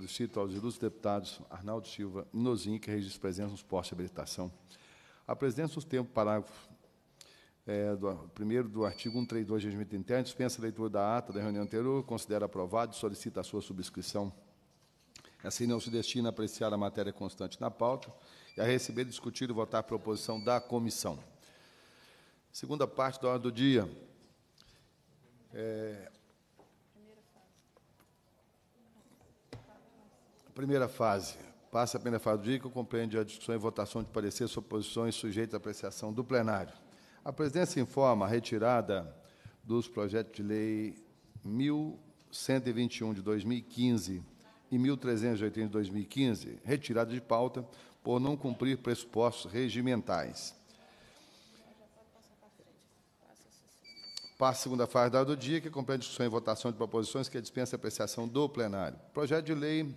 Plebiscito aos ilustres deputados Arnaldo Silva e Nozin, que registra presença nos postos de habilitação. A presidência, nos termos parágrafo é, do, primeiro do artigo 132 do regimento interno, dispensa a leitura da ata da reunião anterior, considera aprovado e solicita a sua subscrição. Assim, não se destina a apreciar a matéria constante na pauta e a receber, discutir e votar a proposição da comissão. Segunda parte da ordem do dia. É, Primeira fase. Passa a primeira fase do dia que compreende a discussão e votação de parecer sobre posições sujeitas à apreciação do plenário. A presidência informa a retirada dos projetos de lei 1121 de 2015 e 1380 de 2015, retirada de pauta por não cumprir pressupostos regimentais. Passa a segunda fase da do dia, que compreende discussão e votação de proposições que dispensa a apreciação do plenário. Projeto de lei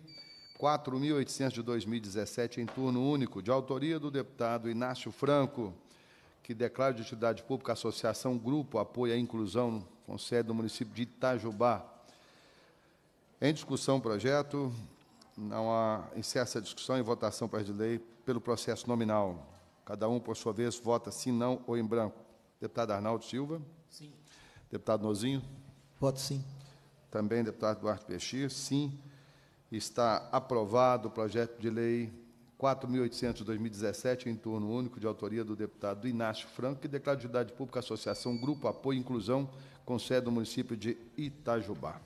4.800 de 2017, em turno único, de autoria do deputado Inácio Franco, que declara de utilidade pública a Associação Grupo Apoio à Inclusão, com sede no município de Itajubá. Em discussão o projeto, não há incerta discussão e votação para de lei pelo processo nominal. Cada um, por sua vez, vota sim, não ou em branco. Deputado Arnaldo Silva? Sim. Deputado Nozinho? Voto sim. Também deputado Duarte Peixir? Sim está aprovado o projeto de lei 4.800-2017, em turno único, de autoria do deputado Inácio Franco, que declara de idade pública Associação Grupo Apoio e Inclusão, com sede no município de Itajubá.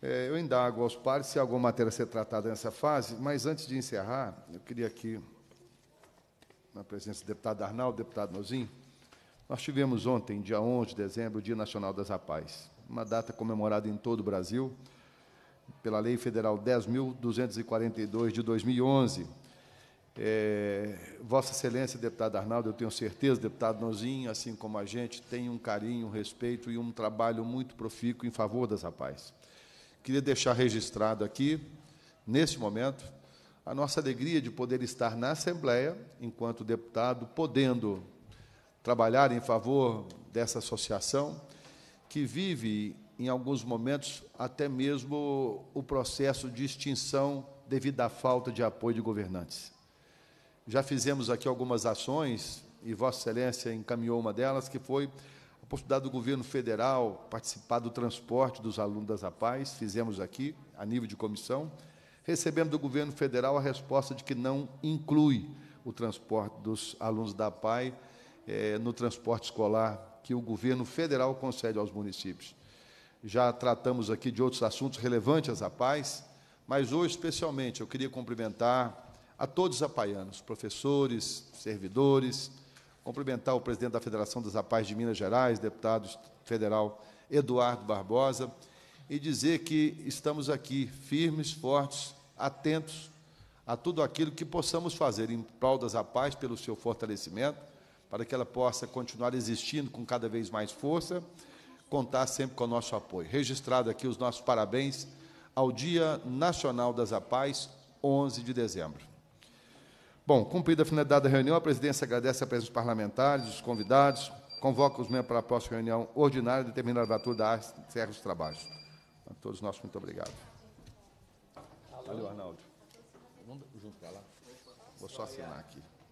É, eu indago aos pares se alguma matéria ser tratada nessa fase, mas antes de encerrar, eu queria aqui, na presença do deputado Arnaldo, deputado Nozinho, nós tivemos ontem, dia 11 de dezembro, o Dia Nacional das Rapazes, uma data comemorada em todo o Brasil pela Lei Federal 10.242 de 2011. É, Vossa Excelência, deputado Arnaldo, eu tenho certeza, deputado Nozinho, assim como a gente, tem um carinho, um respeito e um trabalho muito profícuo em favor das rapazes. Queria deixar registrado aqui, neste momento, a nossa alegria de poder estar na Assembleia, enquanto deputado, podendo trabalhar em favor dessa associação, que vive, em alguns momentos, até mesmo o processo de extinção devido à falta de apoio de governantes. Já fizemos aqui algumas ações, e Vossa Excelência encaminhou uma delas, que foi a possibilidade do governo federal participar do transporte dos alunos das APAES, fizemos aqui, a nível de comissão. Recebemos do governo federal a resposta de que não inclui o transporte dos alunos da APAE é, no transporte escolar que o governo federal concede aos municípios. Já tratamos aqui de outros assuntos relevantes à paz, mas hoje, especialmente, eu queria cumprimentar a todos os apaianos, professores, servidores, cumprimentar o presidente da Federação das APAIS de Minas Gerais, deputado federal Eduardo Barbosa, e dizer que estamos aqui firmes, fortes, atentos a tudo aquilo que possamos fazer em prol das Apais pelo seu fortalecimento, para que ela possa continuar existindo com cada vez mais força, contar sempre com o nosso apoio. Registrado aqui os nossos parabéns ao Dia Nacional das Apais, 11 de dezembro. Bom, cumprida a finalidade da reunião, a presidência agradece a presença dos parlamentares, dos convidados, convoca os membros para a próxima reunião ordinária e determina a abertura da arte, encerra os trabalhos. A todos nós, muito obrigado. Valeu, Arnaldo. Vamos junto para lá. Vou só assinar aqui.